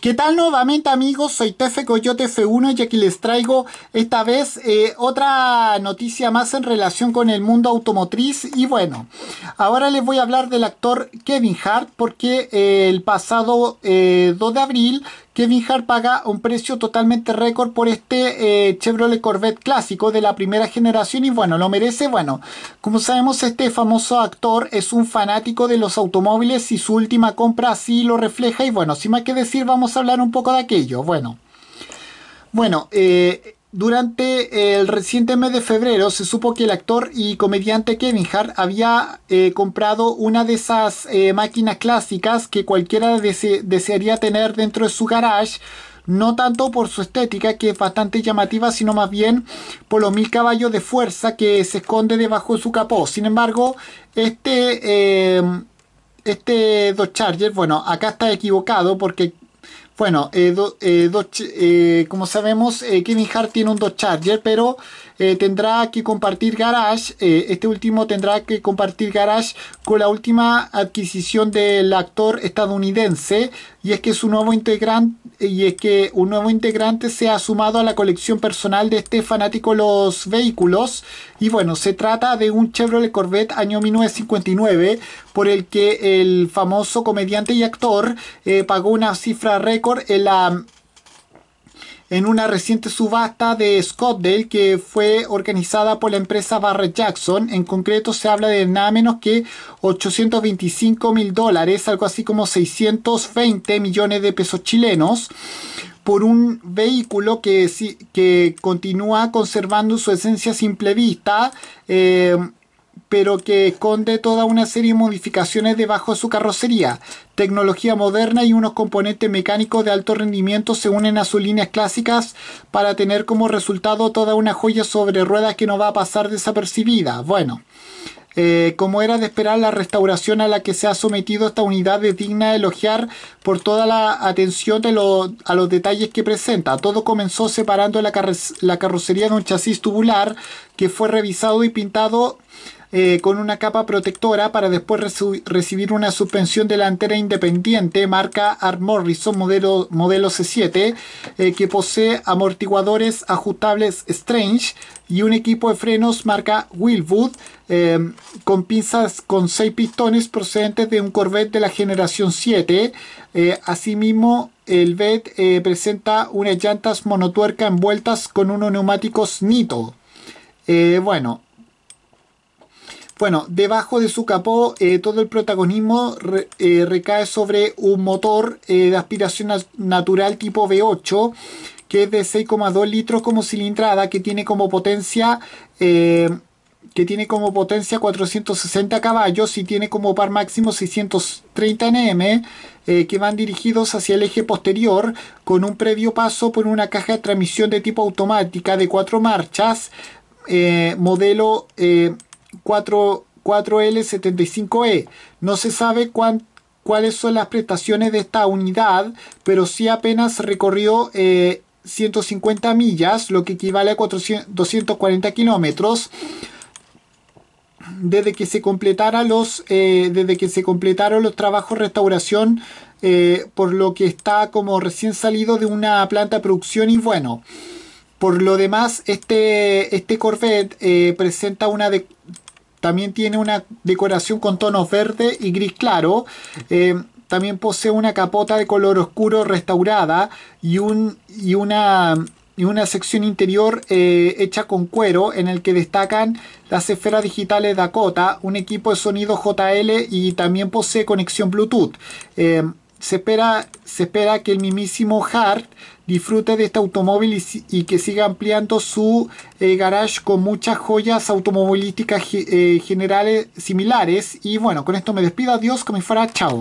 ¿Qué tal nuevamente amigos? Soy Tefe Coyote F1 y aquí les traigo esta vez eh, otra noticia más en relación con el mundo automotriz y bueno, ahora les voy a hablar del actor Kevin Hart porque eh, el pasado 2 eh, de abril Kevin Hart paga un precio totalmente récord por este eh, Chevrolet Corvette clásico de la primera generación y bueno, lo merece. Bueno, como sabemos este famoso actor es un fanático de los automóviles y su última compra así lo refleja y bueno, sin más que decir vamos a hablar un poco de aquello. Bueno, bueno, eh, durante el reciente mes de febrero se supo que el actor y comediante Kevin Hart había eh, comprado una de esas eh, máquinas clásicas que cualquiera desearía tener dentro de su garage, no tanto por su estética que es bastante llamativa, sino más bien por los mil caballos de fuerza que se esconde debajo de su capó. Sin embargo, este... Eh, este Dodge Charger, bueno, acá está equivocado porque bueno, eh, eh, eh, como sabemos, Kevin Hart tiene un Dodge pero tendrá que compartir garage. este último tendrá que compartir garage con la última adquisición del actor estadounidense. Y es que su nuevo integrante y es que un nuevo integrante se ha sumado a la colección personal de este fanático los vehículos y bueno, se trata de un Chevrolet Corvette año 1959 por el que el famoso comediante y actor eh, pagó una cifra récord en la en una reciente subasta de Scottsdale que fue organizada por la empresa Barrett Jackson. En concreto se habla de nada menos que 825 mil dólares, algo así como 620 millones de pesos chilenos por un vehículo que, que continúa conservando su esencia simple vista, eh, pero que esconde toda una serie de modificaciones debajo de su carrocería. Tecnología moderna y unos componentes mecánicos de alto rendimiento se unen a sus líneas clásicas para tener como resultado toda una joya sobre ruedas que no va a pasar desapercibida. Bueno, eh, como era de esperar, la restauración a la que se ha sometido esta unidad es digna de elogiar por toda la atención a los detalles que presenta. Todo comenzó separando la carrocería de un chasis tubular que fue revisado y pintado eh, con una capa protectora para después recibir una suspensión delantera independiente marca Art Morrison modelo, modelo C7 eh, que posee amortiguadores ajustables Strange y un equipo de frenos marca Wilwood... Eh, con pinzas con 6 pistones procedentes de un Corvette de la generación 7. asimismo, el bet presenta unas llantas monotuerca envueltas con unos neumáticos Nito. bueno, bueno, debajo de su capó eh, todo el protagonismo eh, recae sobre un motor eh, de aspiración natural tipo V8 que es de 6,2 litros como cilindrada que tiene como potencia que tiene como potencia 460 caballos y tiene como par máximo 630 Nm que van dirigidos hacia el eje posterior con un previo paso por una caja de transmisión de tipo automática de cuatro marchas modelo 4, l 75 e No se sabe cuáles son las prestaciones de esta unidad, pero sí apenas recorrió 150 eh, millas, lo que equivale a 240 kilómetros desde que se los eh, desde que se completaron los trabajos de restauración eh, por lo que está como recién salido de una planta de producción y bueno por lo demás, este, este Corvette eh, presenta una también tiene una decoración con tonos verde y gris claro. Eh, también posee una capota de color oscuro restaurada y, un, y, una, una sección interior eh, hecha con cuero en el que destacan las esferas digitales Dakota, un equipo de sonido JL y también posee conexión Bluetooth se espera, se espera que el mismísimo Hart disfrute de este automóvil y, que siga ampliando su eh, garage con muchas joyas automovilísticas eh, generales similares. Y bueno, con esto me despido. Adiós, como fuera. Chao.